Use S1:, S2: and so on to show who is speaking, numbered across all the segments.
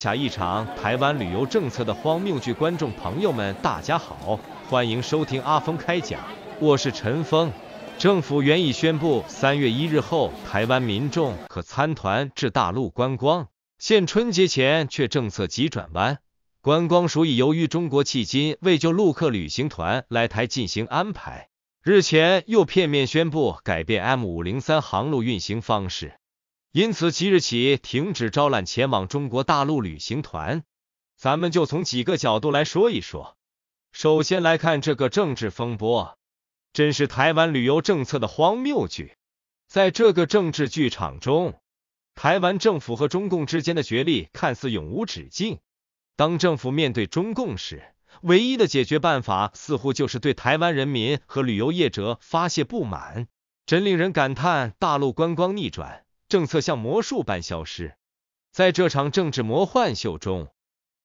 S1: 下一场台湾旅游政策的荒谬剧，观众朋友们，大家好，欢迎收听阿峰开讲，我是陈峰。政府原已宣布三月一日后台湾民众可参团至大陆观光，现春节前却政策急转弯，观光署已由于中国迄今未就陆客旅行团来台进行安排，日前又片面宣布改变 M 五零三航路运行方式。因此，即日起停止招揽前往中国大陆旅行团。咱们就从几个角度来说一说。首先来看这个政治风波，真是台湾旅游政策的荒谬剧。在这个政治剧场中，台湾政府和中共之间的角力看似永无止境。当政府面对中共时，唯一的解决办法似乎就是对台湾人民和旅游业者发泄不满。真令人感叹大陆观光逆转。政策像魔术般消失，在这场政治魔幻秀中，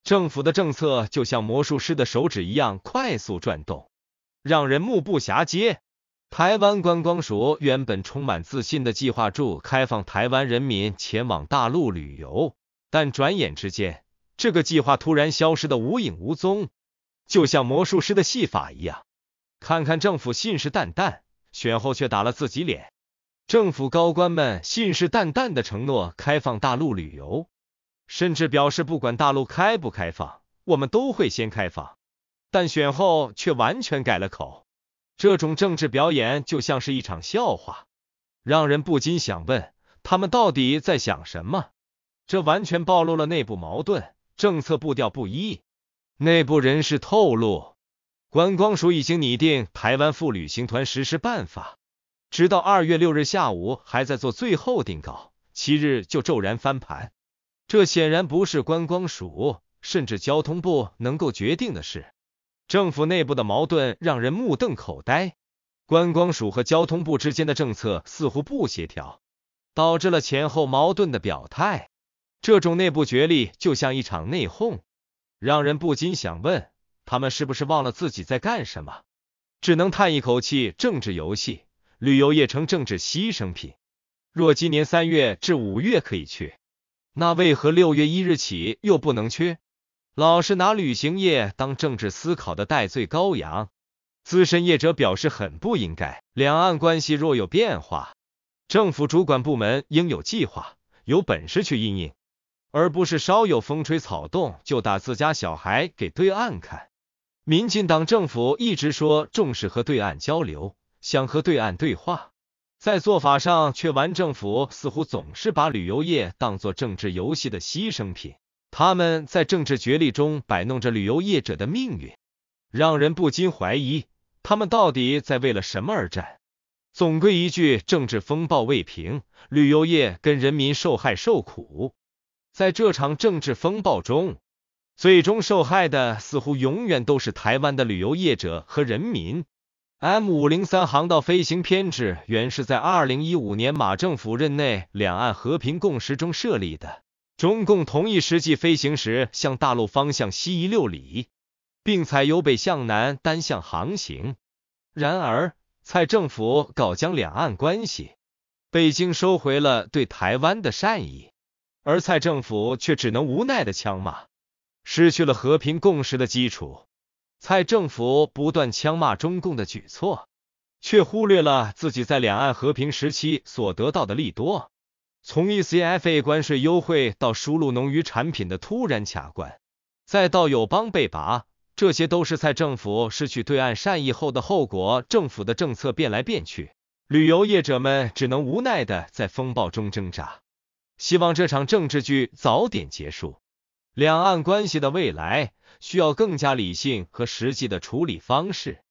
S1: 政府的政策就像魔术师的手指一样快速转动，让人目不暇接。台湾观光署原本充满自信的计划，助开放台湾人民前往大陆旅游，但转眼之间，这个计划突然消失的无影无踪，就像魔术师的戏法一样。看看政府信誓旦旦，选后却打了自己脸。政府高官们信誓旦旦的承诺开放大陆旅游，甚至表示不管大陆开不开放，我们都会先开放。但选后却完全改了口，这种政治表演就像是一场笑话，让人不禁想问他们到底在想什么？这完全暴露了内部矛盾，政策步调不一。内部人士透露，观光署已经拟定台湾赴旅行团实施办法。直到二月六日下午还在做最后定稿，七日就骤然翻盘，这显然不是观光署甚至交通部能够决定的事。政府内部的矛盾让人目瞪口呆，观光署和交通部之间的政策似乎不协调，导致了前后矛盾的表态。这种内部角力就像一场内讧，让人不禁想问：他们是不是忘了自己在干什么？只能叹一口气，政治游戏。旅游业成政治牺牲品，若今年三月至五月可以去，那为何六月一日起又不能去？老是拿旅行业当政治思考的戴罪羔羊。资深业者表示很不应该。两岸关系若有变化，政府主管部门应有计划，有本事去应应，而不是稍有风吹草动就打自家小孩给对岸看。民进党政府一直说重视和对岸交流。想和对岸对话，在做法上却玩政府，似乎总是把旅游业当做政治游戏的牺牲品。他们在政治角力中摆弄着旅游业者的命运，让人不禁怀疑他们到底在为了什么而战。总归一句，政治风暴未平，旅游业跟人民受害受苦。在这场政治风暴中，最终受害的似乎永远都是台湾的旅游业者和人民。M 五零三航道飞行偏置原是在二零一五年马政府任内两岸和平共识中设立的。中共同意实际飞行时向大陆方向西移六里，并采由北向南单向航行。然而，蔡政府搞僵两岸关系，北京收回了对台湾的善意，而蔡政府却只能无奈的枪骂，失去了和平共识的基础。蔡政府不断枪骂中共的举措，却忽略了自己在两岸和平时期所得到的利多。从 ECFA 关税优惠到输入农渔产品的突然卡关，再到友邦被拔，这些都是蔡政府失去对岸善意后的后果。政府的政策变来变去，旅游业者们只能无奈的在风暴中挣扎。希望这场政治剧早点结束。两岸关系的未来需要更加理性和实际的处理方式，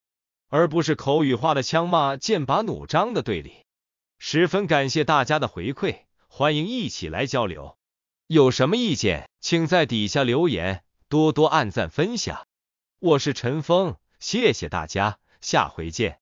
S1: 而不是口语化的枪骂、剑拔弩张的对立。十分感谢大家的回馈，欢迎一起来交流。有什么意见，请在底下留言，多多按赞分享。我是陈峰，谢谢大家，下回见。